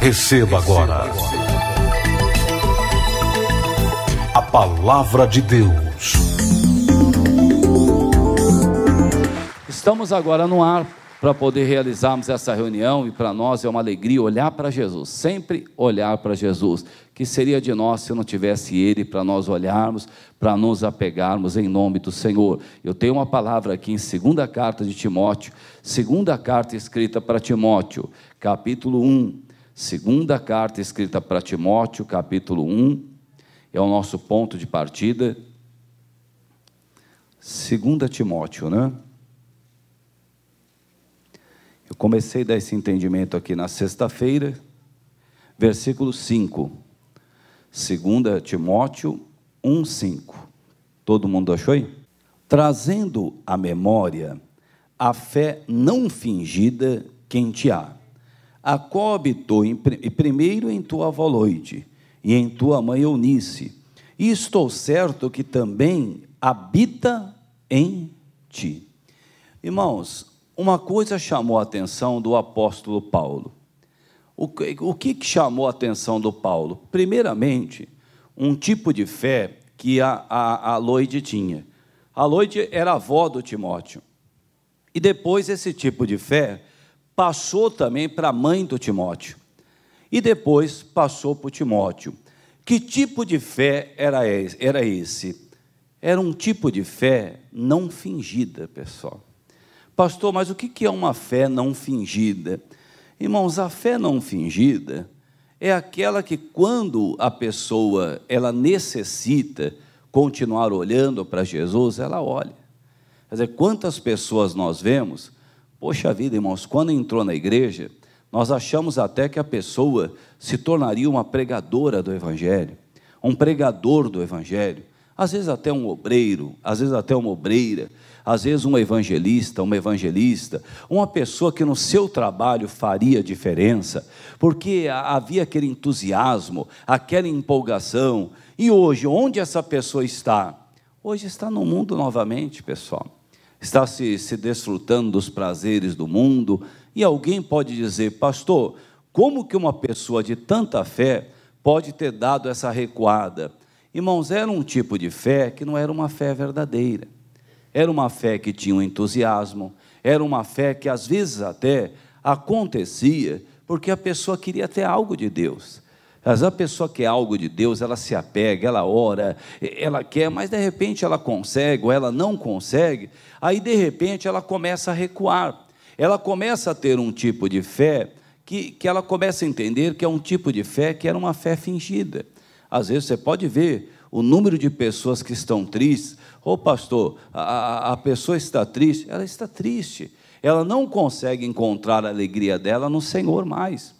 Receba agora a palavra de Deus. Estamos agora no ar para poder realizarmos essa reunião e para nós é uma alegria olhar para Jesus, sempre olhar para Jesus. Que seria de nós se não tivesse Ele para nós olharmos, para nos apegarmos em nome do Senhor? Eu tenho uma palavra aqui em segunda carta de Timóteo, segunda carta escrita para Timóteo, capítulo 1. Segunda carta escrita para Timóteo, capítulo 1, é o nosso ponto de partida. Segunda Timóteo, né? Eu comecei a dar esse entendimento aqui na sexta-feira, versículo 5. Segunda Timóteo 1, 5. Todo mundo achou aí? Trazendo à memória a fé não fingida que em ti há em primeiro em tua voloide e em tua mãe Eunice, e estou certo que também habita em ti. Irmãos, uma coisa chamou a atenção do apóstolo Paulo. O que, o que chamou a atenção do Paulo? Primeiramente, um tipo de fé que a, a, a Loide tinha. A Loide era avó do Timóteo. E depois esse tipo de fé passou também para a mãe do Timóteo. E depois passou para o Timóteo. Que tipo de fé era esse? Era um tipo de fé não fingida, pessoal. Pastor, mas o que é uma fé não fingida? Irmãos, a fé não fingida é aquela que quando a pessoa ela necessita continuar olhando para Jesus, ela olha. Quer dizer, quantas pessoas nós vemos Poxa vida, irmãos, quando entrou na igreja, nós achamos até que a pessoa se tornaria uma pregadora do Evangelho, um pregador do Evangelho, às vezes até um obreiro, às vezes até uma obreira, às vezes um evangelista, uma evangelista, uma pessoa que no seu trabalho faria diferença, porque havia aquele entusiasmo, aquela empolgação. E hoje, onde essa pessoa está? Hoje está no mundo novamente, pessoal está se, se desfrutando dos prazeres do mundo. E alguém pode dizer, pastor, como que uma pessoa de tanta fé pode ter dado essa recuada? Irmãos, era um tipo de fé que não era uma fé verdadeira. Era uma fé que tinha um entusiasmo, era uma fé que às vezes até acontecia porque a pessoa queria ter algo de Deus. Às vezes a pessoa quer algo de Deus, ela se apega, ela ora, ela quer, mas de repente ela consegue ou ela não consegue, aí de repente ela começa a recuar, ela começa a ter um tipo de fé que, que ela começa a entender que é um tipo de fé que era uma fé fingida. Às vezes você pode ver o número de pessoas que estão tristes, ô oh, pastor, a, a pessoa está triste, ela está triste, ela não consegue encontrar a alegria dela no Senhor mais,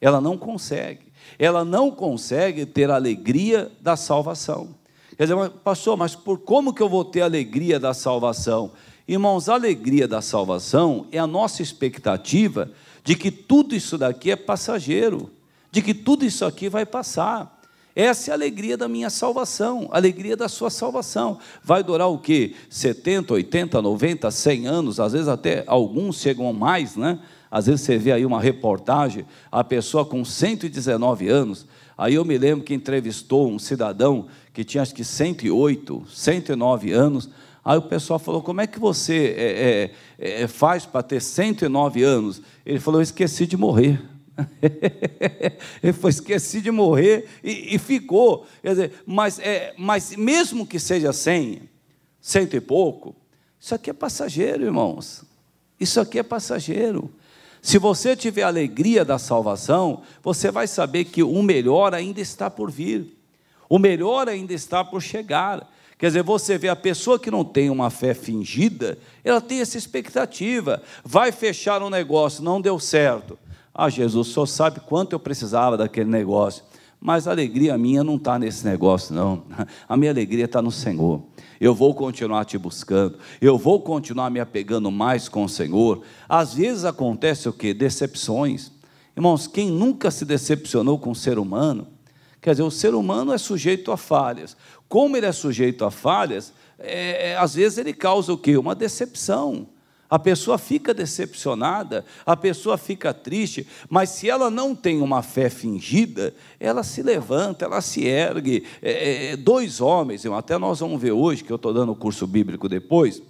ela não consegue ela não consegue ter a alegria da salvação. Quer dizer, pastor, mas por como que eu vou ter a alegria da salvação? Irmãos, a alegria da salvação é a nossa expectativa de que tudo isso daqui é passageiro, de que tudo isso aqui vai passar. Essa é a alegria da minha salvação, a alegria da sua salvação. Vai durar o quê? 70, 80, 90, 100 anos, às vezes até alguns chegam mais, né? Às vezes você vê aí uma reportagem, a pessoa com 119 anos. Aí eu me lembro que entrevistou um cidadão que tinha acho que 108, 109 anos. Aí o pessoal falou: Como é que você é, é, é, faz para ter 109 anos? Ele falou: Eu esqueci de morrer. ele foi esqueci de morrer e, e ficou. Dizer, mas, é, mas mesmo que seja 100, cento e pouco, isso aqui é passageiro, irmãos. Isso aqui é passageiro. Se você tiver alegria da salvação, você vai saber que o melhor ainda está por vir, o melhor ainda está por chegar. Quer dizer, você vê a pessoa que não tem uma fé fingida, ela tem essa expectativa. Vai fechar um negócio, não deu certo. Ah, Jesus, só sabe quanto eu precisava daquele negócio. Mas a alegria minha não está nesse negócio, não. A minha alegria está no Senhor eu vou continuar te buscando, eu vou continuar me apegando mais com o Senhor. Às vezes acontece o que? Decepções. Irmãos, quem nunca se decepcionou com o ser humano? Quer dizer, o ser humano é sujeito a falhas. Como ele é sujeito a falhas, é, é às vezes ele causa o quê? Uma decepção. A pessoa fica decepcionada, a pessoa fica triste, mas se ela não tem uma fé fingida, ela se levanta, ela se ergue. É, é, é dois homens, até nós vamos ver hoje, que eu estou dando o curso bíblico depois,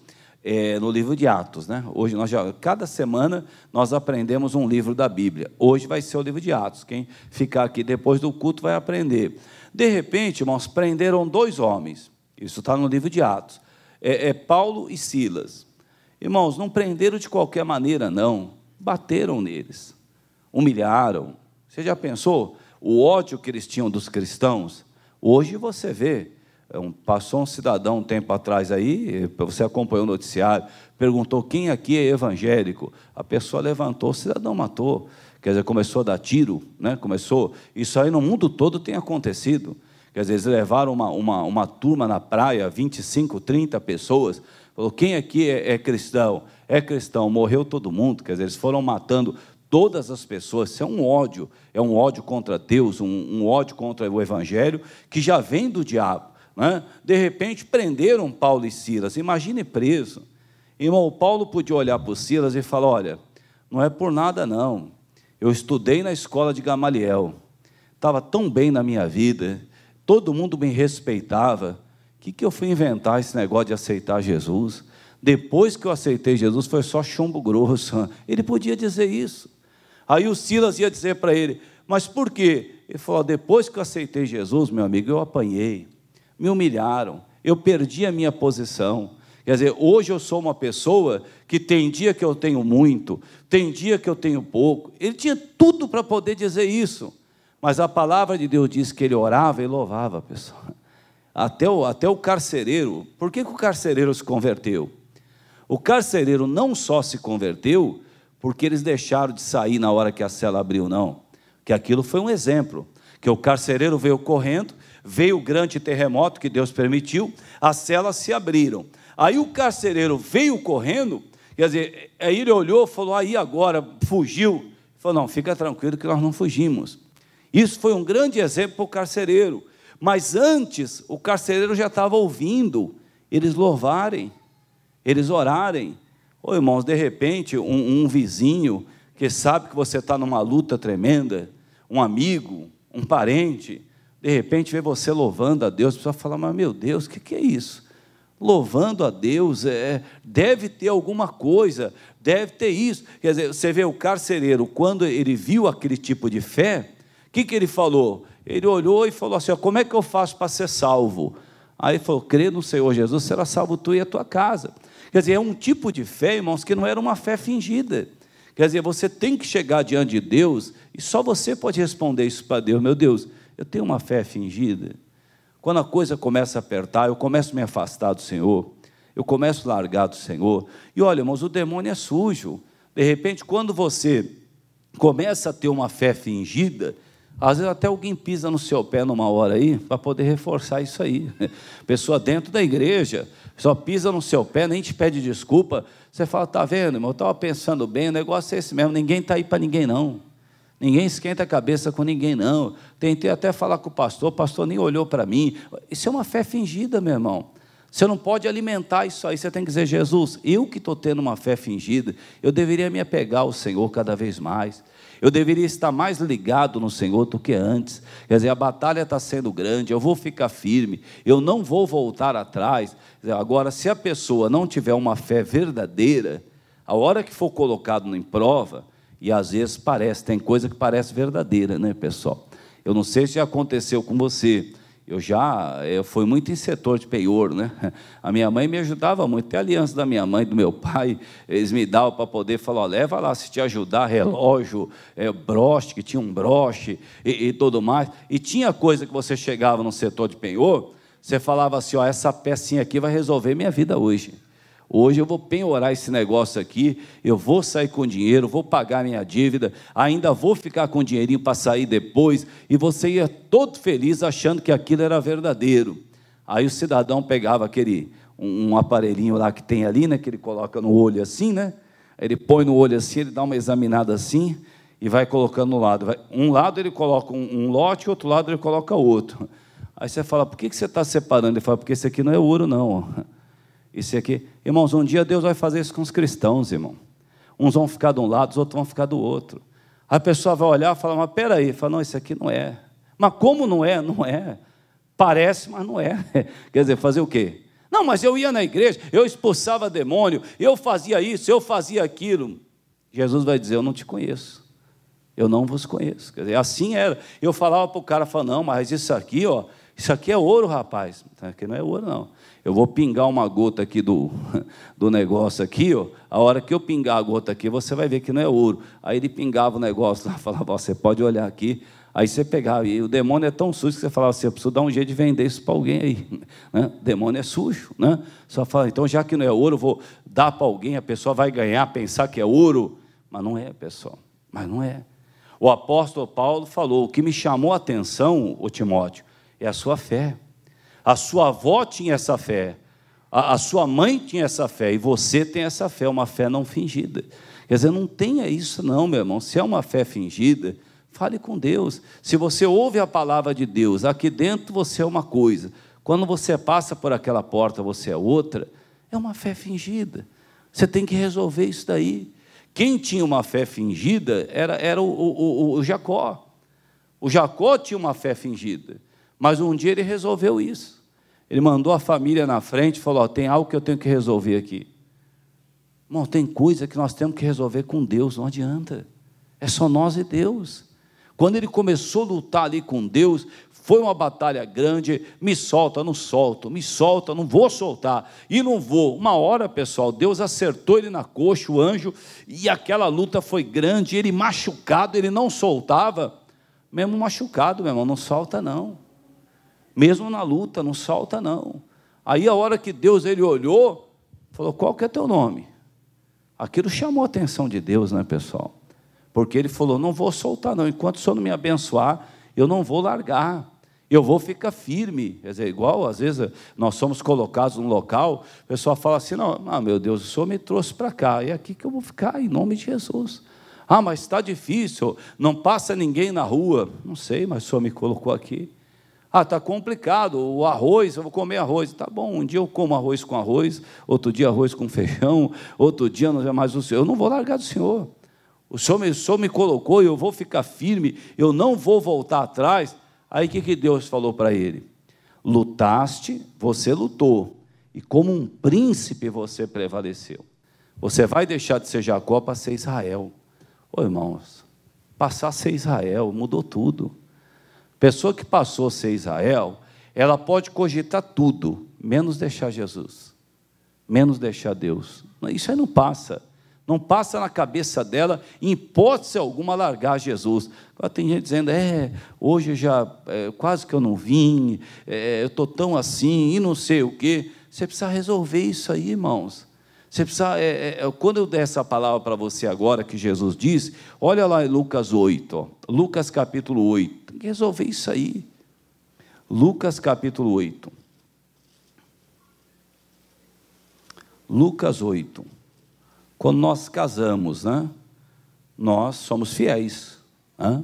é, no livro de Atos, né? Hoje nós já, cada semana nós aprendemos um livro da Bíblia. Hoje vai ser o livro de Atos. Quem ficar aqui depois do culto vai aprender. De repente, irmãos, prenderam dois homens. Isso está no livro de Atos. é, é Paulo e Silas. Irmãos, não prenderam de qualquer maneira, não. Bateram neles, humilharam. Você já pensou o ódio que eles tinham dos cristãos? Hoje você vê. É passou um cidadão um tempo atrás aí, você acompanhou o noticiário, perguntou quem aqui é evangélico. A pessoa levantou, o cidadão matou. Quer dizer, começou a dar tiro, né? começou. Isso aí no mundo todo tem acontecido. Quer dizer, eles levaram uma, uma, uma turma na praia, 25, 30 pessoas, Falou: quem aqui é, é cristão? É cristão, morreu todo mundo, quer dizer, eles foram matando todas as pessoas. Isso é um ódio, é um ódio contra Deus, um, um ódio contra o Evangelho, que já vem do diabo. Né? De repente, prenderam Paulo e Silas, imagine preso. Irmão, Paulo podia olhar para Silas e falar: Olha, não é por nada não, eu estudei na escola de Gamaliel, estava tão bem na minha vida, todo mundo me respeitava, que, que eu fui inventar esse negócio de aceitar Jesus? Depois que eu aceitei Jesus, foi só chumbo grosso. Ele podia dizer isso. Aí o Silas ia dizer para ele: Mas por quê? Ele falou: Depois que eu aceitei Jesus, meu amigo, eu apanhei, me humilharam, eu perdi a minha posição. Quer dizer, hoje eu sou uma pessoa que tem dia que eu tenho muito, tem dia que eu tenho pouco. Ele tinha tudo para poder dizer isso, mas a palavra de Deus diz que ele orava e louvava a pessoa até o, até o carcereiro. Por que, que o carcereiro se converteu? O carcereiro não só se converteu, porque eles deixaram de sair na hora que a cela abriu, não. Que aquilo foi um exemplo. Que o carcereiro veio correndo, veio o grande terremoto que Deus permitiu, as celas se abriram. Aí o carcereiro veio correndo, quer dizer, aí é, ele olhou, falou, aí agora, fugiu. Ele falou, não, fica tranquilo que nós não fugimos. Isso foi um grande exemplo para o carcereiro. Mas antes, o carcereiro já estava ouvindo eles louvarem, eles orarem. Ô oh, irmãos, de repente, um, um vizinho que sabe que você está numa luta tremenda, um amigo, um parente, de repente vê você louvando a Deus, precisa falar, mas meu Deus, o que, que é isso? Louvando a Deus, é, é, deve ter alguma coisa, deve ter isso. Quer dizer, você vê o carcereiro, quando ele viu aquele tipo de fé, o que, que ele falou? Ele olhou e falou assim: Como é que eu faço para ser salvo? Aí ele falou: Crê no Senhor Jesus, será salvo tu e a tua casa. Quer dizer, é um tipo de fé, irmãos, que não era uma fé fingida. Quer dizer, você tem que chegar diante de Deus e só você pode responder isso para Deus: Meu Deus, eu tenho uma fé fingida. Quando a coisa começa a apertar, eu começo a me afastar do Senhor, eu começo a largar do Senhor. E olha, irmãos, o demônio é sujo. De repente, quando você começa a ter uma fé fingida, às vezes até alguém pisa no seu pé numa hora aí, para poder reforçar isso aí. Pessoa dentro da igreja, só pisa no seu pé, nem te pede desculpa. Você fala, tá vendo, irmão, eu estava pensando bem, o negócio é esse mesmo, ninguém está aí para ninguém não. Ninguém esquenta a cabeça com ninguém, não. Tentei até falar com o pastor, o pastor nem olhou para mim. Isso é uma fé fingida, meu irmão. Você não pode alimentar isso aí. Você tem que dizer, Jesus, eu que estou tendo uma fé fingida, eu deveria me apegar ao Senhor cada vez mais. Eu deveria estar mais ligado no Senhor do que antes. Quer dizer, a batalha está sendo grande, eu vou ficar firme, eu não vou voltar atrás. Agora, se a pessoa não tiver uma fé verdadeira, a hora que for colocado em prova, e às vezes parece, tem coisa que parece verdadeira, né, pessoal? Eu não sei se aconteceu com você, eu já eu fui muito em setor de penhor, né? A minha mãe me ajudava muito, até a aliança da minha mãe, do meu pai, eles me davam para poder falar: leva lá se te ajudar, relógio, é, broche, que tinha um broche e, e tudo mais. E tinha coisa que você chegava no setor de penhor, você falava assim: ó, essa pecinha aqui vai resolver minha vida hoje. Hoje eu vou penhorar esse negócio aqui, eu vou sair com dinheiro, vou pagar minha dívida, ainda vou ficar com dinheirinho para sair depois, e você ia todo feliz achando que aquilo era verdadeiro. Aí o cidadão pegava aquele um, um aparelhinho lá que tem ali, né, que ele coloca no olho assim, né? Ele põe no olho assim, ele dá uma examinada assim e vai colocando no lado. um lado ele coloca um, um lote, outro lado ele coloca outro. Aí você fala, por que, que você está separando? Ele fala, porque esse aqui não é ouro, não esse aqui. Irmãos, um dia Deus vai fazer isso com os cristãos, irmão. Uns vão ficar de um lado, os outros vão ficar do outro. A pessoa vai olhar e falar, mas peraí, fala, não, isso aqui não é. Mas como não é? Não é. Parece, mas não é. Quer dizer, fazer o quê? Não, mas eu ia na igreja, eu expulsava demônio, eu fazia isso, eu fazia aquilo. Jesus vai dizer, eu não te conheço. Eu não vos conheço. Quer dizer, assim era. Eu falava para o cara, falava, não, mas isso aqui, ó, isso aqui é ouro, rapaz. Isso aqui não é ouro, não. Eu vou pingar uma gota aqui do, do negócio aqui, ó. A hora que eu pingar a gota aqui, você vai ver que não é ouro. Aí ele pingava o negócio lá, falava, você pode olhar aqui. Aí você pegava, e o demônio é tão sujo que você falava assim, eu preciso dar um jeito de vender isso para alguém aí. Né? O demônio é sujo, né? Só fala, então já que não é ouro, eu vou dar para alguém, a pessoa vai ganhar, pensar que é ouro. Mas não é, pessoal. Mas não é. O apóstolo Paulo falou: o que me chamou a atenção, o Timóteo, é a sua fé. A sua avó tinha essa fé, a, a sua mãe tinha essa fé, e você tem essa fé, uma fé não fingida. Quer dizer, não tenha isso, não, meu irmão. Se é uma fé fingida, fale com Deus. Se você ouve a palavra de Deus, aqui dentro você é uma coisa, quando você passa por aquela porta, você é outra, é uma fé fingida. Você tem que resolver isso daí. Quem tinha uma fé fingida era, era o, o, o, o Jacó. O Jacó tinha uma fé fingida, mas um dia ele resolveu isso. Ele mandou a família na frente e falou: tem algo que eu tenho que resolver aqui. Irmão, tem coisa que nós temos que resolver com Deus, não adianta. É só nós e Deus. Quando ele começou a lutar ali com Deus, foi uma batalha grande. Me solta, não solto, me solta, não vou soltar. E não vou. Uma hora, pessoal, Deus acertou ele na coxa, o anjo, e aquela luta foi grande. Ele machucado, ele não soltava. Mesmo machucado, meu irmão, não solta não mesmo na luta, não solta não. Aí a hora que Deus ele olhou, falou: "Qual que é teu nome?" Aquilo chamou a atenção de Deus, né, pessoal? Porque ele falou: "Não vou soltar não, enquanto o Senhor não me abençoar, eu não vou largar. Eu vou ficar firme". Quer dizer, igual às vezes nós somos colocados num local, o pessoal fala assim: "Não, ah, meu Deus, o Senhor me trouxe para cá, é aqui que eu vou ficar em nome de Jesus". Ah, mas está difícil, não passa ninguém na rua. Não sei, mas o Senhor me colocou aqui. Ah, está complicado, o arroz, eu vou comer arroz. Tá bom, um dia eu como arroz com arroz, outro dia arroz com feijão, outro dia não é mais o Senhor. Eu não vou largar do Senhor. O Senhor me, o Senhor me colocou, eu vou ficar firme, eu não vou voltar atrás. Aí o que, que Deus falou para ele? Lutaste, você lutou, e como um príncipe você prevaleceu. Você vai deixar de ser Jacó para ser Israel. Ô irmãos, passar a ser Israel mudou tudo. Pessoa que passou a ser Israel, ela pode cogitar tudo, menos deixar Jesus, menos deixar Deus. Isso aí não passa. Não passa na cabeça dela, em hipótese alguma, largar Jesus. Agora tem gente dizendo, é, hoje já é, quase que eu não vim, é, eu estou tão assim, e não sei o quê. Você precisa resolver isso aí, irmãos. Você precisa, é, é, é, quando eu der essa palavra para você agora, que Jesus diz, olha lá em Lucas 8, ó, Lucas capítulo 8, tem que resolver isso aí. Lucas capítulo 8. Lucas 8. Quando nós casamos, né, nós somos fiéis. Né?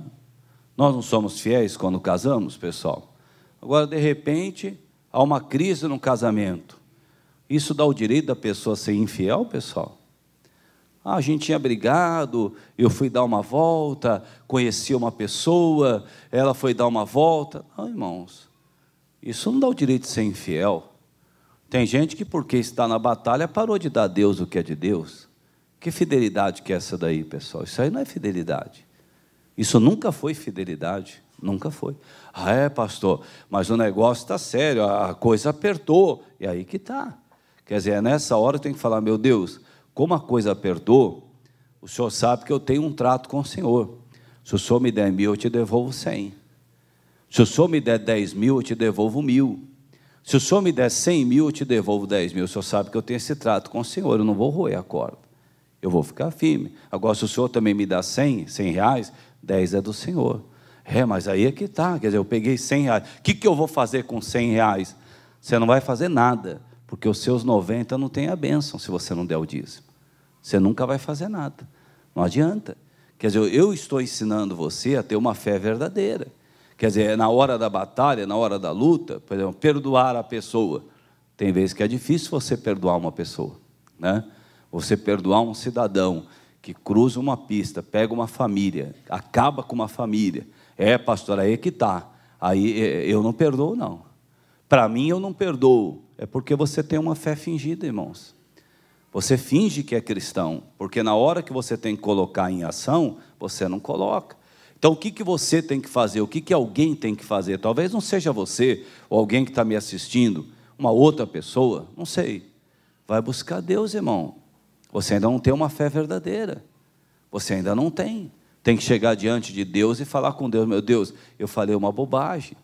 Nós não somos fiéis quando casamos, pessoal. Agora, de repente, há uma crise no casamento. Isso dá o direito da pessoa ser infiel, pessoal? Ah, a gente tinha brigado, eu fui dar uma volta, conheci uma pessoa, ela foi dar uma volta. Ah, irmãos, isso não dá o direito de ser infiel. Tem gente que, porque está na batalha, parou de dar a Deus o que é de Deus. Que fidelidade que é essa daí, pessoal? Isso aí não é fidelidade. Isso nunca foi fidelidade. Nunca foi. Ah, é, pastor, mas o negócio está sério, a coisa apertou. E aí que está. Quer dizer, é nessa hora eu tenho que falar: meu Deus, como a coisa apertou, o senhor sabe que eu tenho um trato com o senhor. Se o senhor me der mil, eu te devolvo cem. Se o senhor me der dez mil, eu te devolvo mil. Se o senhor me der cem mil, eu te devolvo dez mil. O senhor sabe que eu tenho esse trato com o senhor, eu não vou roer a corda. Eu vou ficar firme. Agora, se o senhor também me dá cem, cem reais, dez é do senhor. É, mas aí é que está. Quer dizer, eu peguei cem reais. O que, que eu vou fazer com cem reais? Você não vai fazer nada. Porque os seus 90 não têm a bênção se você não der o dízimo. Você nunca vai fazer nada. Não adianta. Quer dizer, eu estou ensinando você a ter uma fé verdadeira. Quer dizer, na hora da batalha, na hora da luta, por exemplo, perdoar a pessoa. Tem vezes que é difícil você perdoar uma pessoa, né? Você perdoar um cidadão que cruza uma pista, pega uma família, acaba com uma família. É, pastor, aí é que tá. Aí é, eu não perdoo não. Para mim eu não perdoo. É porque você tem uma fé fingida, irmãos. Você finge que é cristão, porque na hora que você tem que colocar em ação, você não coloca. Então, o que, que você tem que fazer? O que, que alguém tem que fazer? Talvez não seja você, ou alguém que está me assistindo, uma outra pessoa, não sei. Vai buscar Deus, irmão. Você ainda não tem uma fé verdadeira. Você ainda não tem. Tem que chegar diante de Deus e falar com Deus: Meu Deus, eu falei uma bobagem.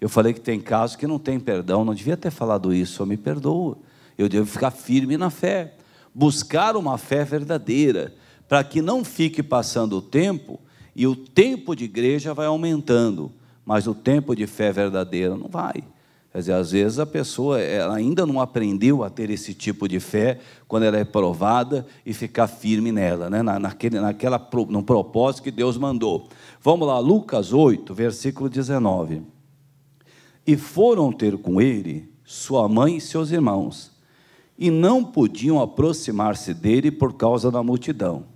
Eu falei que tem casos que não tem perdão, não devia ter falado isso, eu me perdoo. Eu devo ficar firme na fé, buscar uma fé verdadeira, para que não fique passando o tempo e o tempo de igreja vai aumentando, mas o tempo de fé verdadeira não vai. Quer dizer, às vezes a pessoa ainda não aprendeu a ter esse tipo de fé quando ela é provada e ficar firme nela, né? Na, naquele, naquela, no propósito que Deus mandou. Vamos lá, Lucas 8, versículo 19. E foram ter com ele sua mãe e seus irmãos, e não podiam aproximar-se dele por causa da multidão.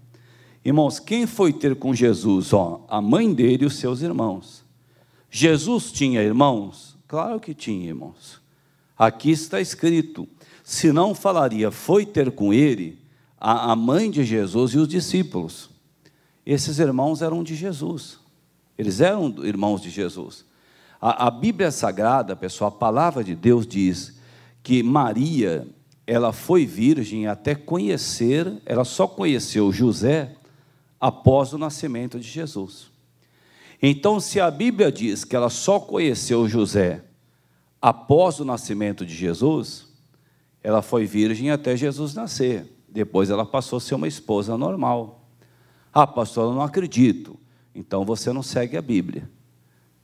Irmãos, quem foi ter com Jesus? Ó, a mãe dele e os seus irmãos. Jesus tinha irmãos? Claro que tinha, irmãos. Aqui está escrito: se não falaria, foi ter com ele a, a mãe de Jesus e os discípulos. Esses irmãos eram de Jesus. Eles eram irmãos de Jesus. A, a Bíblia Sagrada, pessoal, a palavra de Deus diz que Maria, ela foi virgem até conhecer, ela só conheceu José após o nascimento de Jesus. Então, se a Bíblia diz que ela só conheceu José após o nascimento de Jesus, ela foi virgem até Jesus nascer. Depois ela passou a ser uma esposa normal. Ah, pastor, eu não acredito. Então você não segue a Bíblia.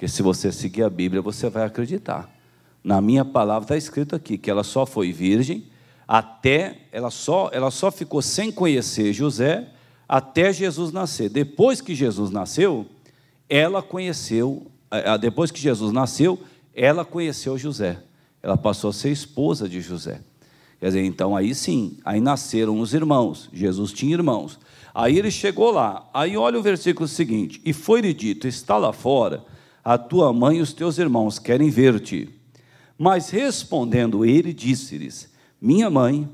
Porque se você seguir a Bíblia, você vai acreditar. Na minha palavra está escrito aqui que ela só foi virgem até ela só ela só ficou sem conhecer José até Jesus nascer. Depois que Jesus nasceu, ela conheceu, eh, eh, depois que Jesus nasceu, ela conheceu José. Ela passou a ser esposa de José. Quer dizer, então aí sim, aí nasceram os irmãos. Jesus tinha irmãos. Aí ele chegou lá. Aí olha o versículo seguinte: E foi-lhe dito: Está lá fora a tua mãe e os teus irmãos querem ver-te. Mas respondendo ele, disse-lhes: Minha mãe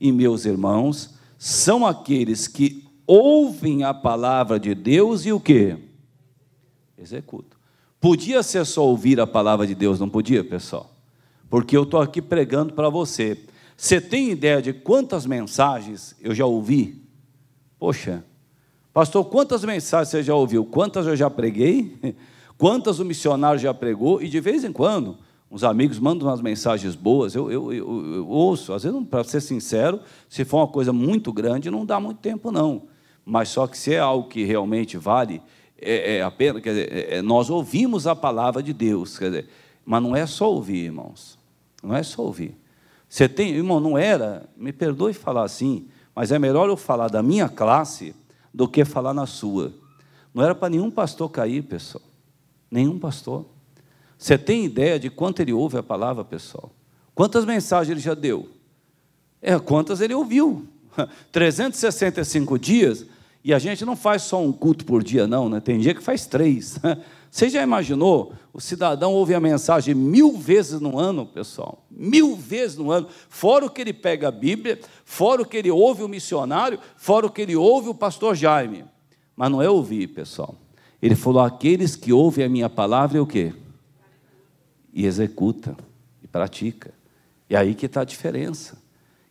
e meus irmãos são aqueles que ouvem a palavra de Deus e o que? Executam. Podia ser só ouvir a palavra de Deus, não podia, pessoal? Porque eu estou aqui pregando para você. Você tem ideia de quantas mensagens eu já ouvi? Poxa, pastor, quantas mensagens você já ouviu? Quantas eu já preguei? Quantas o missionário já pregou e de vez em quando uns amigos mandam umas mensagens boas, eu, eu, eu, eu ouço. Às vezes, para ser sincero, se for uma coisa muito grande, não dá muito tempo, não. Mas só que se é algo que realmente vale, é, é pena. quer dizer, é, é, nós ouvimos a palavra de Deus, quer dizer, mas não é só ouvir, irmãos. Não é só ouvir. Você tem, irmão, não era, me perdoe falar assim, mas é melhor eu falar da minha classe do que falar na sua. Não era para nenhum pastor cair, pessoal. Nenhum pastor. Você tem ideia de quanto ele ouve a palavra, pessoal? Quantas mensagens ele já deu? É, quantas ele ouviu? 365 dias, e a gente não faz só um culto por dia, não, né? Tem dia que faz três. Você já imaginou? O cidadão ouve a mensagem mil vezes no ano, pessoal. Mil vezes no ano. Fora o que ele pega a Bíblia, fora o que ele ouve o missionário, fora o que ele ouve o pastor Jaime. Mas não é ouvir, pessoal. Ele falou: aqueles que ouvem a minha palavra é o quê? E executa, e pratica. E aí que está a diferença.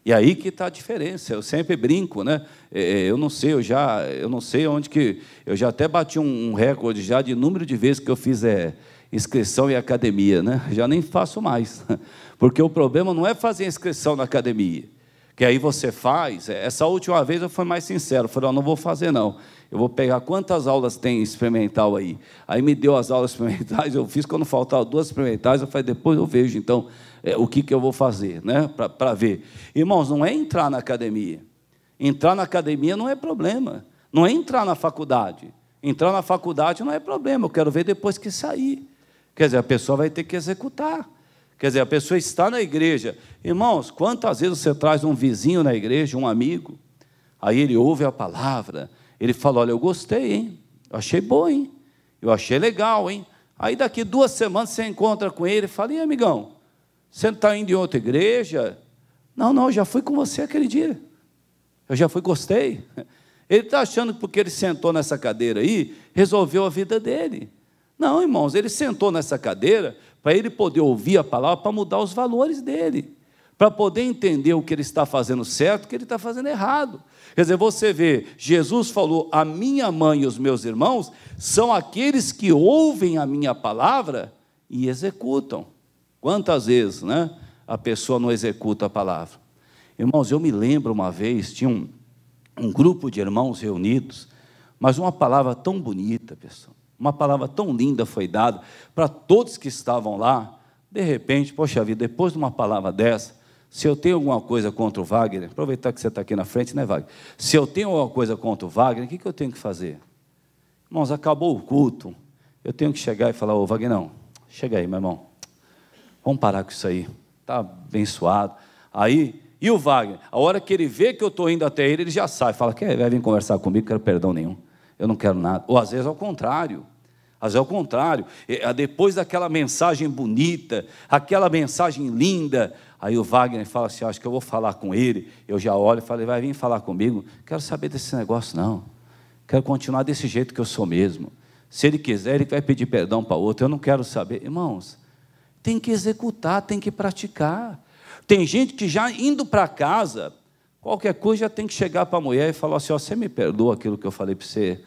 E aí que está a diferença. Eu sempre brinco, né? É, é, eu não sei, eu já, eu não sei onde que eu já até bati um recorde já de número de vezes que eu fiz é, inscrição em academia, né? Já nem faço mais, porque o problema não é fazer inscrição na academia, que aí você faz. É, essa última vez eu fui mais sincero, falei, oh, não vou fazer não. Eu vou pegar quantas aulas tem experimental aí. Aí me deu as aulas experimentais, eu fiz quando faltava duas experimentais, eu falei, depois eu vejo então é, o que, que eu vou fazer, né? Para ver. Irmãos, não é entrar na academia. Entrar na academia não é problema. Não é entrar na faculdade. Entrar na faculdade não é problema. Eu quero ver depois que sair. Quer dizer, a pessoa vai ter que executar. Quer dizer, a pessoa está na igreja. Irmãos, quantas vezes você traz um vizinho na igreja, um amigo, aí ele ouve a palavra, ele fala: Olha, eu gostei, hein? Eu achei bom, hein? Eu achei legal, hein? Aí daqui duas semanas você encontra com ele e fala: E amigão, você não está indo em outra igreja? Não, não, eu já fui com você aquele dia. Eu já fui, gostei. Ele está achando que porque ele sentou nessa cadeira aí, resolveu a vida dele. Não, irmãos, ele sentou nessa cadeira para ele poder ouvir a palavra, para mudar os valores dele para poder entender o que ele está fazendo certo, o que ele está fazendo errado. Quer dizer, você vê, Jesus falou: A minha mãe e os meus irmãos são aqueles que ouvem a minha palavra e executam. Quantas vezes, né? A pessoa não executa a palavra. Irmãos, eu me lembro uma vez, tinha um, um grupo de irmãos reunidos, mas uma palavra tão bonita, pessoal, uma palavra tão linda foi dada para todos que estavam lá. De repente, poxa vida, depois de uma palavra dessa, se eu tenho alguma coisa contra o Wagner, aproveitar que você está aqui na frente, né, Wagner? Se eu tenho alguma coisa contra o Wagner, o que, eu tenho que fazer? Irmãos, acabou o culto. Eu tenho que chegar e falar, ô Wagner, não, chega aí, meu irmão. Vamos parar com isso aí. Está abençoado. Aí, e o Wagner? A hora que ele vê que eu estou indo até ele, ele já sai. Fala, quer vai vir conversar comigo, quero perdão nenhum. Eu não quero nada. Ou às vezes ao é contrário. Às vezes ao é contrário. Ah, depois daquela mensagem bonita, aquela mensagem linda, Aí o Wagner fala assim: ah, acho que eu vou falar com ele. Eu já olho e falei: vai vir falar comigo? Quero saber desse negócio, não. Quero continuar desse jeito que eu sou mesmo. Se ele quiser, ele vai pedir perdão para outro. Eu não quero saber. Irmãos, tem que executar, tem que praticar. Tem gente que já indo para casa, qualquer coisa já tem que chegar para a mulher e falar assim: ó, você me perdoa aquilo que eu falei para você.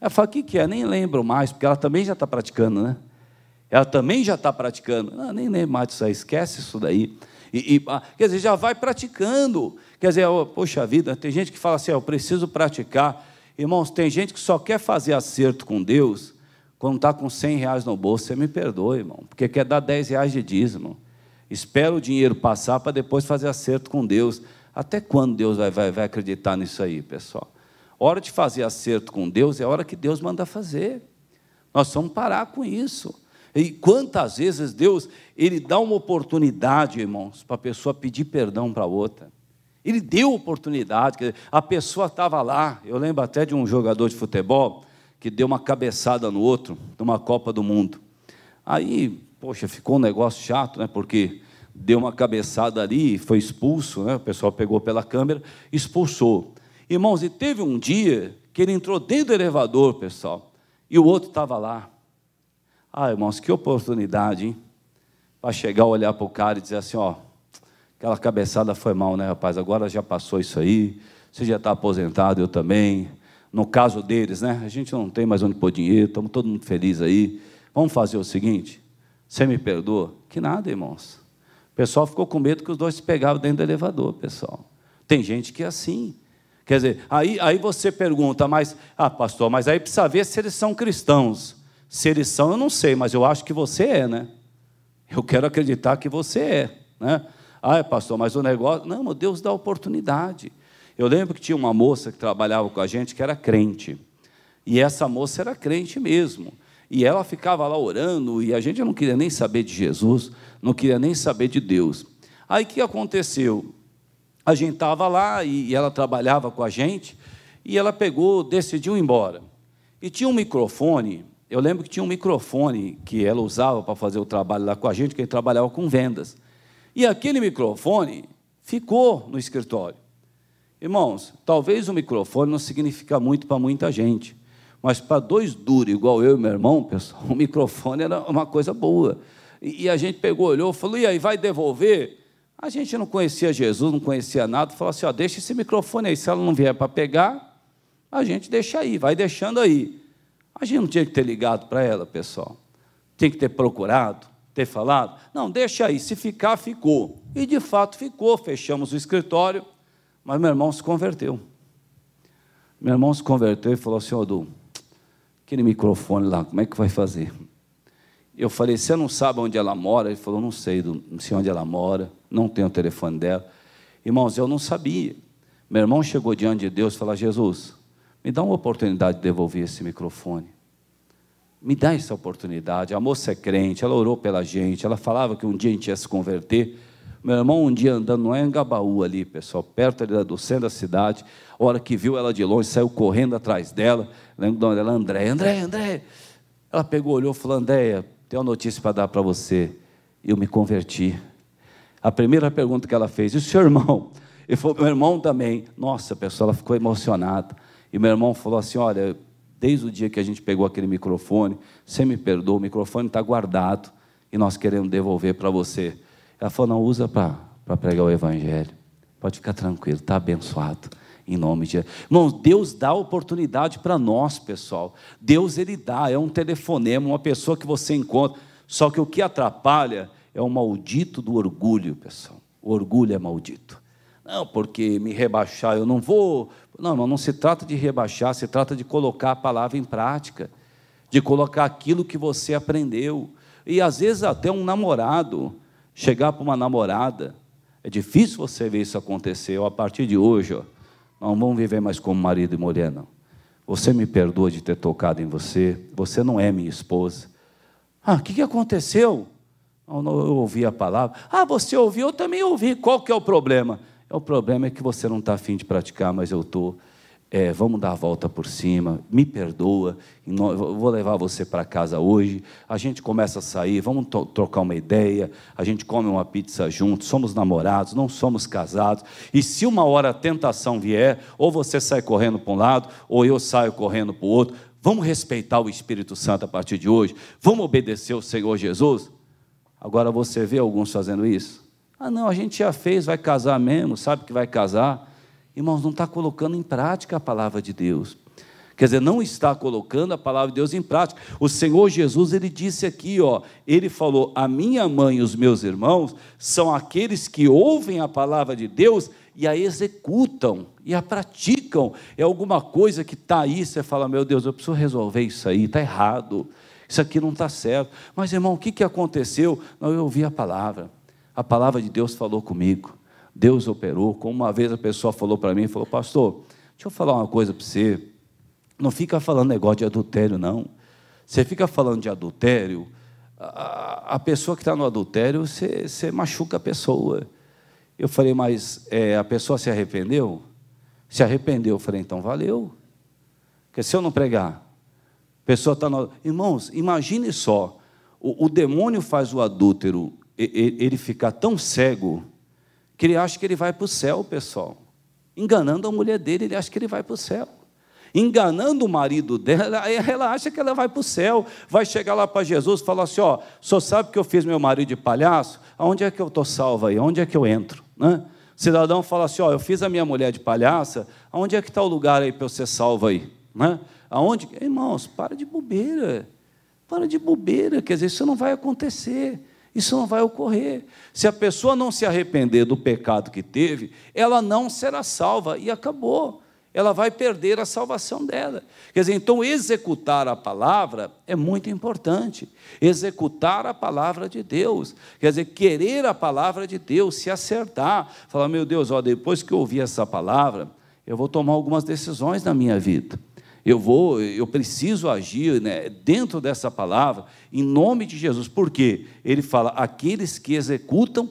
Ela fala: o que, que é? Nem lembro mais, porque ela também já está praticando, né? Ela também já está praticando. Não, nem lembro mais disso aí, esquece isso daí. E, e, ah, quer dizer, já vai praticando. Quer dizer, oh, poxa vida, tem gente que fala assim: oh, eu preciso praticar. Irmãos, tem gente que só quer fazer acerto com Deus quando está com 100 reais no bolso. Você me perdoa, irmão, porque quer dar 10 reais de dízimo. Espera o dinheiro passar para depois fazer acerto com Deus. Até quando Deus vai, vai, vai acreditar nisso aí, pessoal? Hora de fazer acerto com Deus é a hora que Deus manda fazer. Nós vamos parar com isso. E quantas vezes Deus, ele dá uma oportunidade, irmãos, para a pessoa pedir perdão para outra. Ele deu oportunidade, dizer, a pessoa estava lá. Eu lembro até de um jogador de futebol que deu uma cabeçada no outro numa Copa do Mundo. Aí, poxa, ficou um negócio chato, né? Porque deu uma cabeçada ali, foi expulso, né? O pessoal pegou pela câmera, expulsou. Irmãos, e teve um dia que ele entrou dentro do elevador, pessoal, e o outro estava lá. Ah, irmãos, que oportunidade, hein? Para chegar, olhar para o cara e dizer assim: ó, aquela cabeçada foi mal, né, rapaz? Agora já passou isso aí, você já está aposentado, eu também. No caso deles, né? A gente não tem mais onde pôr dinheiro, estamos todo mundo feliz aí. Vamos fazer o seguinte: você me perdoa? Que nada, irmãos. O pessoal ficou com medo que os dois se pegavam dentro do elevador, pessoal. Tem gente que é assim. Quer dizer, aí, aí você pergunta, mas, ah, pastor, mas aí precisa ver se eles são cristãos. Se eles são, eu não sei, mas eu acho que você é, né? Eu quero acreditar que você é, né? Ah, pastor, mas o negócio. Não, meu Deus dá oportunidade. Eu lembro que tinha uma moça que trabalhava com a gente que era crente. E essa moça era crente mesmo. E ela ficava lá orando, e a gente não queria nem saber de Jesus, não queria nem saber de Deus. Aí o que aconteceu? A gente estava lá e ela trabalhava com a gente, e ela pegou, decidiu ir embora. E tinha um microfone eu lembro que tinha um microfone que ela usava para fazer o trabalho lá com a gente, que ele trabalhava com vendas. E aquele microfone ficou no escritório. Irmãos, talvez o microfone não significa muito para muita gente, mas para dois duros, igual eu e meu irmão, pessoal, o microfone era uma coisa boa. E, a gente pegou, olhou, falou: e aí, vai devolver? A gente não conhecia Jesus, não conhecia nada, falou assim: ó, deixa esse microfone aí, se ela não vier para pegar, a gente deixa aí, vai deixando aí. A gente não tinha que ter ligado para ela, pessoal. Tinha que ter procurado, ter falado. Não, deixa aí, se ficar, ficou. E de fato ficou, fechamos o escritório, mas meu irmão se converteu. Meu irmão se converteu e falou assim: Odu, aquele microfone lá, como é que vai fazer? Eu falei: Você não sabe onde ela mora? Ele falou: Não sei, Edu, não sei onde ela mora, não tenho o telefone dela. Irmãos, eu não sabia. Meu irmão chegou diante de Deus e falou: Jesus, me dá uma oportunidade de devolver esse microfone. Me dá essa oportunidade. A moça é crente, ela orou pela gente, ela falava que um dia a gente ia se converter. Meu irmão, um dia andando, no é em Gabaú ali, pessoal, perto ali do centro da cidade, a hora que viu ela de longe, saiu correndo atrás dela. Lembro de onde ela, André, André, André. Ela pegou, olhou e falou: Andréia, tenho uma notícia para dar para você. Eu me converti. A primeira pergunta que ela fez, e o seu irmão? E falou: meu irmão também. Nossa, pessoal, ela ficou emocionada. E meu irmão falou assim: Olha, desde o dia que a gente pegou aquele microfone, você me perdoa, o microfone está guardado e nós queremos devolver para você. Ela falou: Não, usa para pregar o Evangelho. Pode ficar tranquilo, está abençoado. Em nome de Jesus. Deus dá oportunidade para nós, pessoal. Deus, Ele dá. É um telefonema, uma pessoa que você encontra. Só que o que atrapalha é o maldito do orgulho, pessoal. O orgulho é maldito. Não, porque me rebaixar eu não vou, não, irmão, não se trata de rebaixar, se trata de colocar a palavra em prática, de colocar aquilo que você aprendeu. E às vezes até um namorado chegar para uma namorada, é difícil você ver isso acontecer. Ou a partir de hoje, ó, não vamos viver mais como marido e mulher, não. Você me perdoa de ter tocado em você, você não é minha esposa. Ah, o que, que aconteceu? Eu ouvi a palavra. Ah, você ouviu, eu também ouvi. Qual que é o problema? É, o problema é que você não está afim de praticar, mas eu estou. É, vamos dar a volta por cima, me perdoa, vou levar você para casa hoje. A gente começa a sair, vamos trocar uma ideia, a gente come uma pizza junto, somos namorados, não somos casados. E se uma hora a tentação vier, ou você sai correndo para um lado, ou eu saio correndo para o outro, vamos respeitar o Espírito Santo a partir de hoje, vamos obedecer o Senhor Jesus. Agora você vê alguns fazendo isso? Ah, não, a gente já fez, vai casar mesmo, sabe que vai casar. Irmãos, não está colocando em prática a palavra de Deus. Quer dizer, não está colocando a palavra de Deus em prática. O Senhor Jesus, ele disse aqui, ó, ele falou: "A minha mãe e os meus irmãos são aqueles que ouvem a palavra de Deus e a executam e a praticam". É alguma coisa que está aí, você fala: "Meu Deus, eu preciso resolver isso aí, está errado. Isso aqui não está certo". Mas irmão, o que que aconteceu? Não, eu ouvi a palavra. A palavra de Deus falou comigo. Deus operou. Como uma vez a pessoa falou para mim, falou, pastor, deixa eu falar uma coisa para você. Não fica falando negócio de adultério, não. Você fica falando de adultério, a, pessoa que está no adultério, você, você, machuca a pessoa. Eu falei, mas é, a pessoa se arrependeu? Se arrependeu. Eu falei, então valeu. Porque se eu não pregar, a pessoa está no. Irmãos, imagine só: o, o demônio faz o adúltero ele ficar tão cego que ele acha que ele vai para o céu, pessoal. Enganando a mulher dele, ele acha que ele vai para o céu. Enganando o marido dela, ela acha que ela vai para o céu, vai chegar lá para Jesus e falar assim: ó, só sabe que eu fiz meu marido de palhaço? Aonde é que eu estou salvo aí? Aonde é que eu entro? Né? Cidadão fala assim: ó, eu fiz a minha mulher de palhaça, aonde é que está o lugar aí para eu ser salvo aí? Né? Aonde? Irmãos, para de bobeira. Para de bobeira, quer dizer, isso não vai acontecer. Isso não vai ocorrer. Se a pessoa não se arrepender do pecado que teve, ela não será salva e acabou. Ela vai perder a salvação dela. Quer dizer, então executar a palavra é muito importante. Executar a palavra de Deus. Quer dizer, querer a palavra de Deus, se acertar. Falar, meu Deus, ó, depois que eu ouvi essa palavra, eu vou tomar algumas decisões na minha vida. Eu vou, eu preciso agir né, dentro dessa palavra, em nome de Jesus. Porque Ele fala: aqueles que executam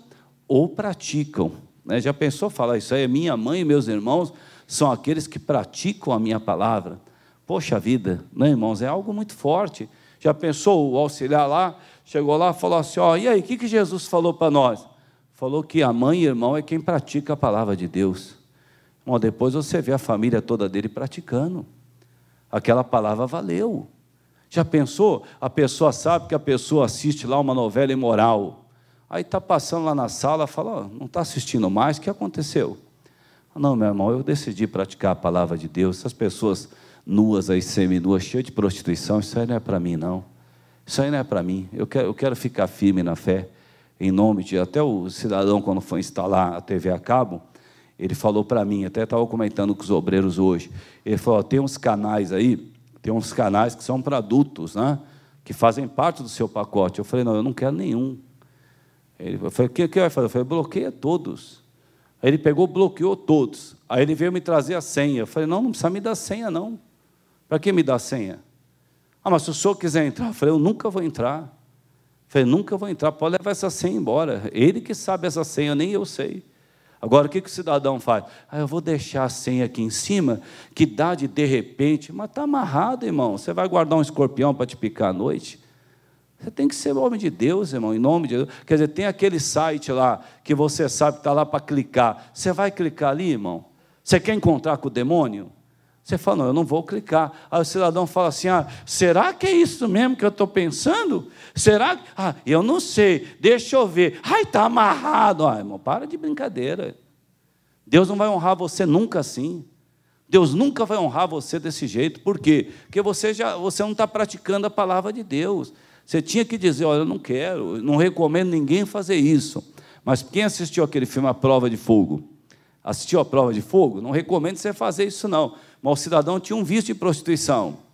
ou praticam. Né? Já pensou falar isso aí? É minha mãe e meus irmãos são aqueles que praticam a minha palavra. Poxa vida, né, irmãos? É algo muito forte. Já pensou o auxiliar lá? Chegou lá e falou assim: ó, e aí, o que, que Jesus falou para nós? Falou que a mãe e irmão é quem pratica a palavra de Deus. Bom, depois você vê a família toda dele praticando aquela palavra valeu. Já pensou? A pessoa sabe que a pessoa assiste lá uma novela imoral. Aí está passando lá na sala, fala, oh, não está assistindo mais, o que aconteceu? Não, meu irmão, eu decidi praticar a palavra de Deus. Essas pessoas nuas aí, seminuas, cheias de prostituição, isso aí não é para mim, não. Isso aí não é para mim. Eu quero, eu quero ficar firme na fé, em nome de. Até o cidadão, quando for instalar a TV a cabo, ele falou para mim, até estava comentando com os obreiros hoje. Ele falou: tem uns canais aí, tem uns canais que são para adultos, né? Que fazem parte do seu pacote. Eu falei: não, eu não quero nenhum. Ele falou: o que, que vai fazer? Eu falei: bloqueia todos. Aí ele pegou, bloqueou todos. Aí ele veio me trazer a senha. Eu falei: não, não precisa me dar senha, não. Para que me dar senha? Ah, mas se o senhor quiser entrar, eu falei: eu nunca vou entrar. Eu falei, nunca vou entrar, pode levar essa senha embora. Ele que sabe essa senha, nem eu sei. Agora, o que, que o cidadão faz? Ah, eu vou deixar a senha aqui em cima, que dá de de repente, mas está amarrado, irmão. Você vai guardar um escorpião para te picar à noite? Você tem que ser homem de Deus, irmão, em nome de Deus. Quer dizer, tem aquele site lá que você sabe que está lá para clicar. Você vai clicar ali, irmão? Você quer encontrar com o demônio? Você fala, não, eu não vou clicar. Aí o cidadão fala assim: ah, será que é isso mesmo que eu estou pensando? Será que. Ah, eu não sei, deixa eu ver. Ai, está amarrado. Ah, irmão, para de brincadeira. Deus não vai honrar você nunca assim. Deus nunca vai honrar você desse jeito. Por quê? Porque você, já, você não está praticando a palavra de Deus. Você tinha que dizer: olha, eu não quero, não recomendo ninguém fazer isso. Mas quem assistiu aquele filme A Prova de Fogo? Assistiu A Prova de Fogo? Não recomendo você fazer isso, não mas o cidadão tinha um vício de prostituição.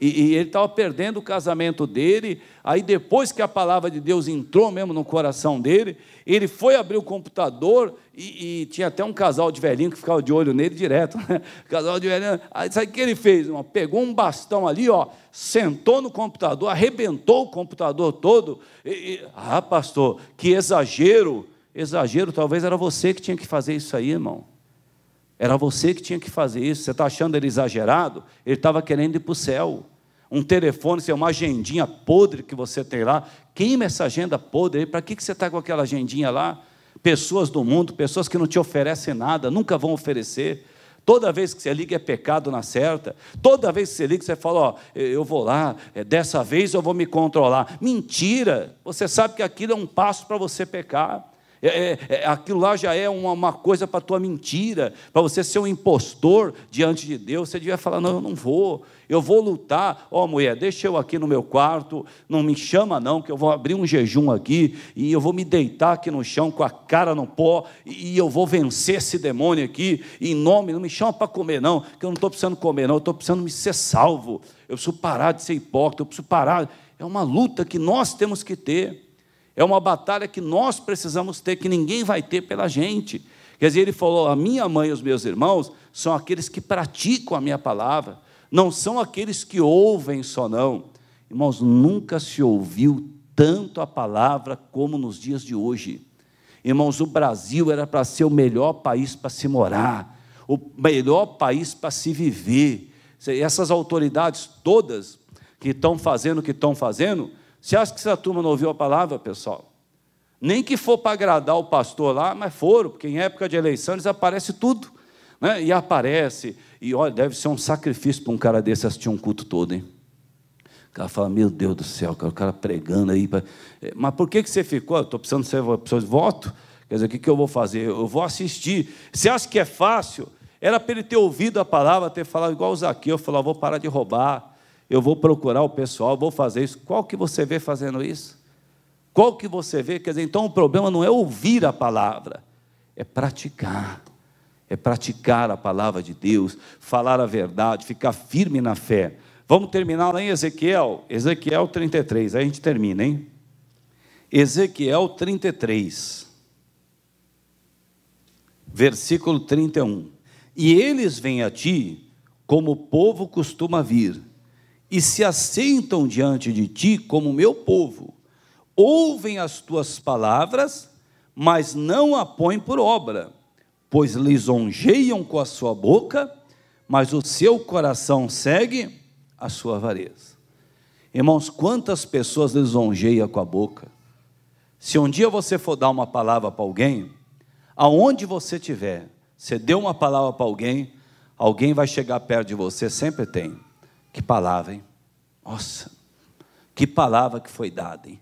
E, e ele estava perdendo o casamento dele. Aí, depois que a palavra de Deus entrou mesmo no coração dele, ele foi abrir o computador e, e tinha até um casal de velhinho que ficava de olho nele direto. Né? Casal de velhinho. Aí, sabe o que ele fez? Irmão? Pegou um bastão ali, ó, sentou no computador, arrebentou o computador todo. E, ah, pastor, que exagero! Exagero, talvez era você que tinha que fazer isso aí, irmão. Era você que tinha que fazer isso. Você está achando ele exagerado? Ele estava querendo ir para o céu. Um telefone, se é uma agendinha podre que você tem lá, queima essa agenda podre. Para que, que você está com aquela agendinha lá? Pessoas do mundo, pessoas que não te oferecem nada, nunca vão oferecer. Toda vez que você liga é pecado na certa. Toda vez que você liga, você fala: Ó, eu vou lá, é, dessa vez eu vou me controlar. Mentira! Você sabe que aquilo é um passo para você pecar. É, é, é, aquilo lá já é uma, uma coisa para a tua mentira, para você ser um impostor diante de Deus. Você devia falar: não, eu não vou, eu vou lutar. Ó, oh, mulher, deixa eu aqui no meu quarto, não me chama não, que eu vou abrir um jejum aqui e eu vou me deitar aqui no chão com a cara no pó e, e eu vou vencer esse demônio aqui. Em nome, não me chama para comer não, que eu não estou precisando comer não, eu estou precisando me ser salvo. Eu preciso parar de ser hipócrita, eu preciso parar. É uma luta que nós temos que ter. É uma batalha que nós precisamos ter, que ninguém vai ter pela gente. Quer dizer, ele falou: a minha mãe e os meus irmãos são aqueles que praticam a minha palavra, não são aqueles que ouvem só não. Irmãos, nunca se ouviu tanto a palavra como nos dias de hoje. Irmãos, o Brasil era para ser o melhor país para se morar, o melhor país para se viver. Essas autoridades todas que estão fazendo o que estão fazendo, você acha que essa turma não ouviu a palavra, pessoal? Nem que for para agradar o pastor lá, mas foram, porque em época de eleição eles aparece tudo. Né? E aparece, e olha, deve ser um sacrifício para um cara desse assistir um culto todo, hein? O cara fala, meu Deus do céu, o cara pregando aí. Pra... É, mas por que, que você ficou? Estou precisando ser pessoa de voto? Quer dizer, o que, que eu vou fazer? Eu vou assistir. Você acha que é fácil? Era para ele ter ouvido a palavra, ter falado igual o Zaqueu, falar, ah, vou parar de roubar, eu vou procurar o pessoal, vou fazer isso. Qual que você vê fazendo isso? Qual que você vê? Quer dizer, então o problema não é ouvir a palavra, é praticar. É praticar a palavra de Deus, falar a verdade, ficar firme na fé. Vamos terminar lá em Ezequiel, Ezequiel 33, aí a gente termina, hein? Ezequiel 33, versículo 31. E eles vêm a ti como o povo costuma vir e se assentam diante de ti como meu povo. Ouvem as tuas palavras, mas não a põem por obra, pois lisonjeiam com a sua boca, mas o seu coração segue a sua avareza. Irmãos, quantas pessoas lisonjeiam com a boca? Se um dia você for dar uma palavra para alguém, aonde você estiver, você deu uma palavra para alguém, alguém vai chegar perto de você, sempre tem que palavra, hein? Nossa, que palavra que foi dada, hein?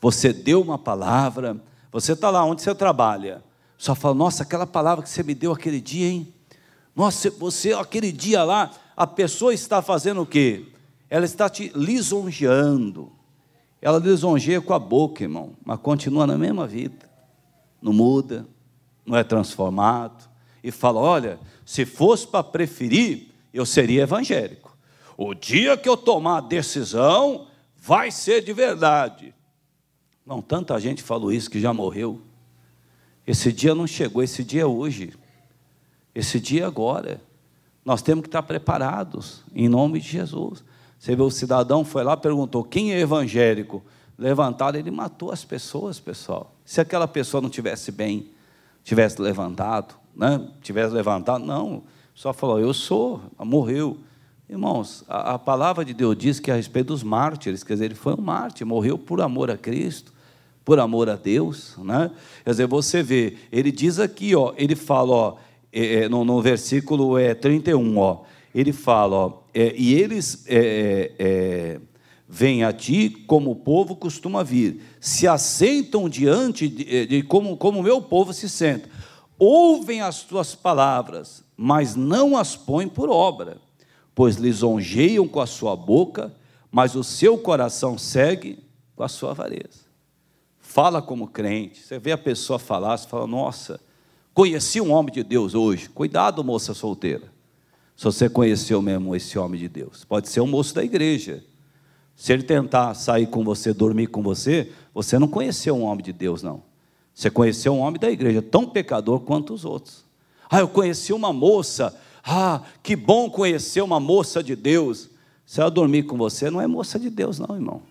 Você deu uma palavra, você está lá onde você trabalha, só fala, nossa, aquela palavra que você me deu aquele dia, hein? Nossa, você, aquele dia lá, a pessoa está fazendo o quê? Ela está te lisonjeando. Ela lisonjeia com a boca, irmão, mas continua na mesma vida. Não muda, não é transformado. E fala: olha, se fosse para preferir, eu seria evangélico. O dia que eu tomar a decisão, vai ser de verdade. Não, tanta gente falou isso que já morreu. Esse dia não chegou, esse dia é hoje. Esse dia é agora. Nós temos que estar preparados, em nome de Jesus. Você vê, o cidadão foi lá, perguntou: quem é evangélico? Levantaram, ele matou as pessoas, pessoal. Se aquela pessoa não tivesse bem, tivesse levantado, né? tivesse levantado, não. Só falou: eu sou, morreu. Irmãos, a, a, palavra de Deus diz que é a respeito dos mártires, quer dizer, ele foi um mártir, morreu por amor a Cristo, por amor a Deus, né? Quer dizer, você vê, ele diz aqui, ó, ele fala, ó, é, é no, no, versículo é, 31, ó, ele fala, ó, é, e eles é, é, vêm a ti como o povo costuma vir, se assentam diante de, de como, como o meu povo se senta, ouvem as tuas palavras, mas não as põem por obra pois lisonjeiam com a sua boca, mas o seu coração segue com a sua avareza. Fala como crente. Você vê a pessoa falar, você fala: Nossa, conheci um homem de Deus hoje. Cuidado, moça solteira. Se você conheceu mesmo esse homem de Deus, pode ser um moço da igreja. Se ele tentar sair com você, dormir com você, você não conheceu um homem de Deus, não. Você conheceu um homem da igreja, tão pecador quanto os outros. Ah, eu conheci uma moça, ah, que bom conhecer uma moça de Deus. Se ela dormir com você, não é moça de Deus, não, irmão.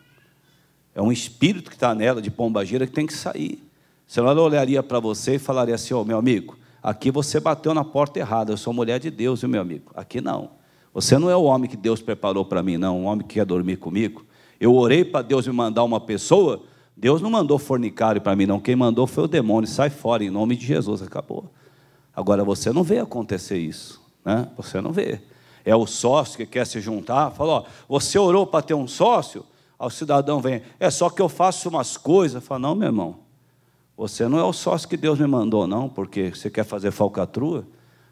É um espírito que está nela de pomba-gira que tem que sair. Senão ela olharia para você e falaria assim: Ó, oh, meu amigo, aqui você bateu na porta errada. Eu sou mulher de Deus, viu, meu amigo? Aqui não. Você não é o homem que Deus preparou para mim, não. Um homem que quer dormir comigo. Eu orei para Deus me mandar uma pessoa. Deus não mandou fornicário para mim, não. Quem mandou foi o demônio. Sai fora, em nome de Jesus. Acabou. Agora você não veio acontecer isso. Né? Você não vê. É o sócio que quer se juntar, fala, ó, você orou para ter um sócio? Aí o cidadão vem, é só que eu faço umas coisas. Fala, não, meu irmão, você não é o sócio que Deus me mandou, não, porque você quer fazer falcatrua?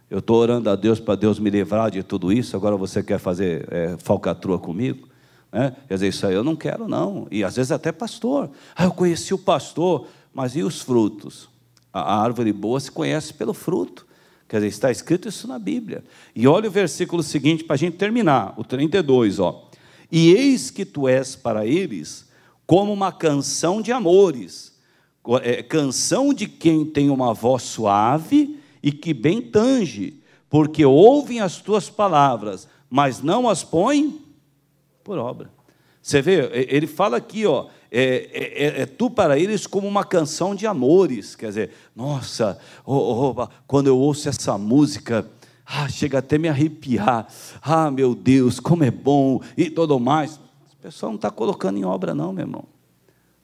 Eu estou orando a Deus para Deus me livrar de tudo isso, agora você quer fazer é, falcatrua comigo? Né? Quer dizer, isso aí eu não quero, não. E às vezes até pastor. Ah, eu conheci o pastor, mas e os frutos? A árvore boa se conhece pelo fruto. Quer dizer, está escrito isso na Bíblia. E olha o versículo seguinte para a gente terminar, o 32, ó. E eis que tu és para eles como uma canção de amores, é, canção de quem tem uma voz suave e que bem tange, porque ouvem as tuas palavras, mas não as põem por obra. Você vê, ele fala aqui, ó, é, é, é, é, tu para eles como uma canção de amores. Quer dizer, nossa, oh, oh, quando eu ouço essa música. Ah, chega até me arrepiar. Ah, meu Deus, como é bom e tudo mais. O pessoal não está colocando em obra, não, meu irmão.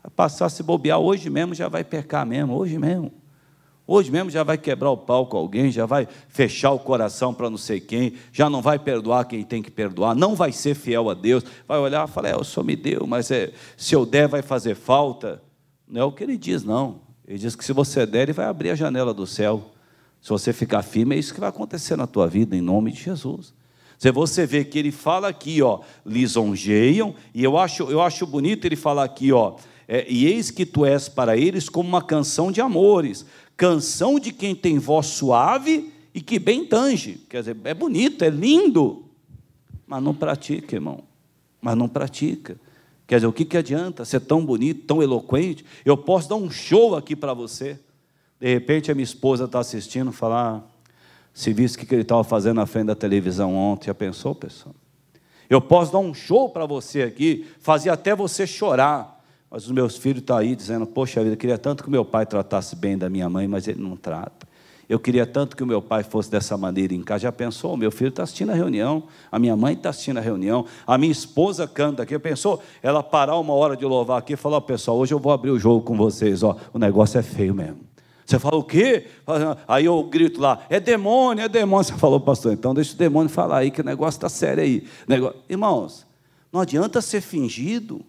Vai passar se bobear hoje mesmo, já vai pecar mesmo, hoje mesmo. Hoje mesmo já vai quebrar o pau com alguém, já vai fechar o coração para não sei quem, já não vai perdoar quem tem que perdoar, não vai ser fiel a Deus, vai olhar e falar: é, o senhor me deu, mas é, se eu der vai fazer falta. Não é o que ele diz, não. Ele diz que se você der, ele vai abrir a janela do céu. Se você ficar firme, é isso que vai acontecer na tua vida, em nome de Jesus. Se você vê que ele fala aqui, ó, lisonjeiam, e eu acho, eu acho bonito ele falar aqui, ó, é, e eis que tu és para eles como uma canção de amores, Canção de quem tem voz suave e que bem tange. Quer dizer, é bonito, é lindo, mas não pratica, irmão. Mas não pratica. Quer dizer, o que, que adianta ser tão bonito, tão eloquente? Eu posso dar um show aqui para você. De repente a minha esposa está assistindo, falar, se visse o que ele estava fazendo na frente da televisão ontem, já pensou, pessoal? Eu posso dar um show para você aqui, fazer até você chorar. Mas os meus filhos estão aí dizendo: Poxa vida, eu queria tanto que meu pai tratasse bem da minha mãe, mas ele não trata. Eu queria tanto que o meu pai fosse dessa maneira em casa. Já pensou? O meu filho está assistindo a reunião, a minha mãe está assistindo a reunião, a minha esposa canta aqui. Pensou? Ela parar uma hora de louvar aqui e falar: Pessoal, hoje eu vou abrir o jogo com vocês. Ó, o negócio é feio mesmo. Você fala o quê? Aí eu grito lá, é demônio, é demônio. Você falou, pastor, então deixa o demônio falar aí, que o negócio está sério aí. Irmãos, não adianta ser fingido.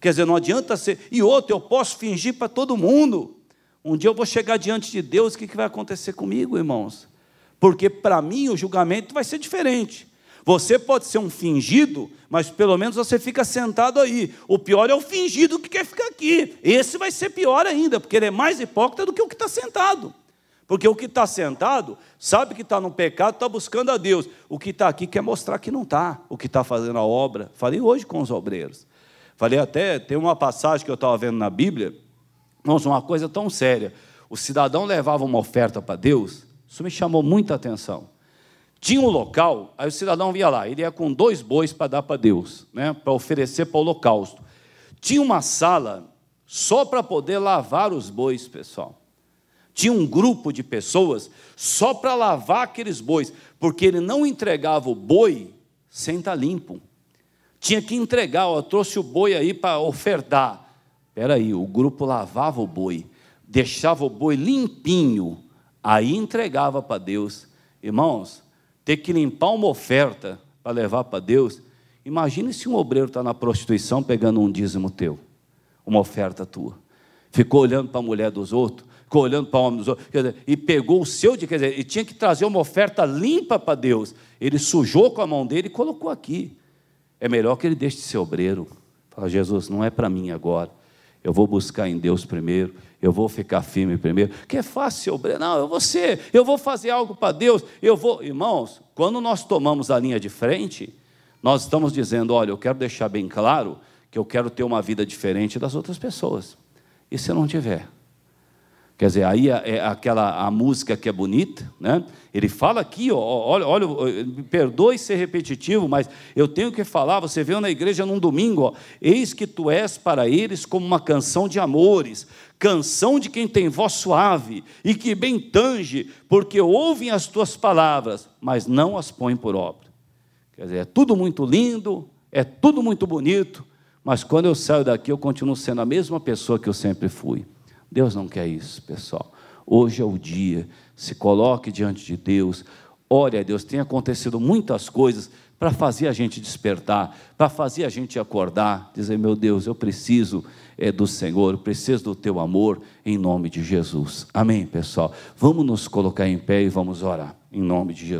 Quer dizer, não adianta ser. E outro, eu posso fingir para todo mundo. Um dia eu vou chegar diante de Deus, o que, que vai acontecer comigo, irmãos? Porque para mim o julgamento vai ser diferente. Você pode ser um fingido, mas pelo menos você fica sentado aí. O pior é o fingido que quer ficar aqui. Esse vai ser pior ainda, porque ele é mais hipócrita do que o que está sentado. Porque o que está sentado sabe que está no pecado, está buscando a Deus. O que está aqui quer mostrar que não está. O que está fazendo a obra. Falei hoje com os obreiros. Falei até, tem uma passagem que eu estava vendo na Bíblia, irmãos, uma coisa tão séria. O cidadão levava uma oferta para Deus, isso me chamou muita atenção. Tinha um local, aí o cidadão via lá, ele ia com dois bois para dar para Deus, né, para oferecer para o holocausto. Tinha uma sala só para poder lavar os bois, pessoal. Tinha um grupo de pessoas só para lavar aqueles bois, porque ele não entregava o boi sem estar tá limpo tinha que entregar, ó, trouxe o boi aí para ofertar. Espera aí, o grupo lavava o boi, deixava o boi limpinho, aí entregava para Deus. Irmãos, ter que limpar uma oferta para levar para Deus, imagine se um obreiro está na prostituição pegando um dízimo teu, uma oferta tua. Ficou olhando para a mulher dos outros, ficou olhando para o homem dos outros, dizer, e pegou o seu, quer dizer, e tinha que trazer uma oferta limpa para Deus. Ele sujou com a mão dele e colocou aqui é melhor que ele deixe de ser obreiro. Fala, Jesus, não é para mim agora. Eu vou buscar em Deus primeiro, eu vou ficar firme primeiro. Que é fácil ser obreiro. Não, eu vou ser, eu vou fazer algo para Deus. Eu vou, irmãos, quando nós tomamos a linha de frente, nós estamos dizendo, olha, eu quero deixar bem claro que eu quero ter uma vida diferente das outras pessoas. E se eu não tiver? Quer dizer, aí é, é aquela a música que é bonita, né? Ele fala aqui, ó, olha, olha, perdoe ser repetitivo, mas eu tenho que falar. Você veio na igreja num domingo, ó, eis que tu és para eles como uma canção de amores, canção de quem tem voz suave e que bem tange, porque ouvem as tuas palavras, mas não as põem por obra. Quer dizer, é tudo muito lindo, é tudo muito bonito, mas quando eu saio daqui eu continuo sendo a mesma pessoa que eu sempre fui. Deus não quer isso, pessoal. Hoje é o dia, se coloque diante de Deus, ore a Deus. Tem acontecido muitas coisas para fazer a gente despertar, para fazer a gente acordar, dizer: meu Deus, eu preciso é, do Senhor, eu preciso do teu amor, em nome de Jesus. Amém, pessoal? Vamos nos colocar em pé e vamos orar, em nome de Jesus.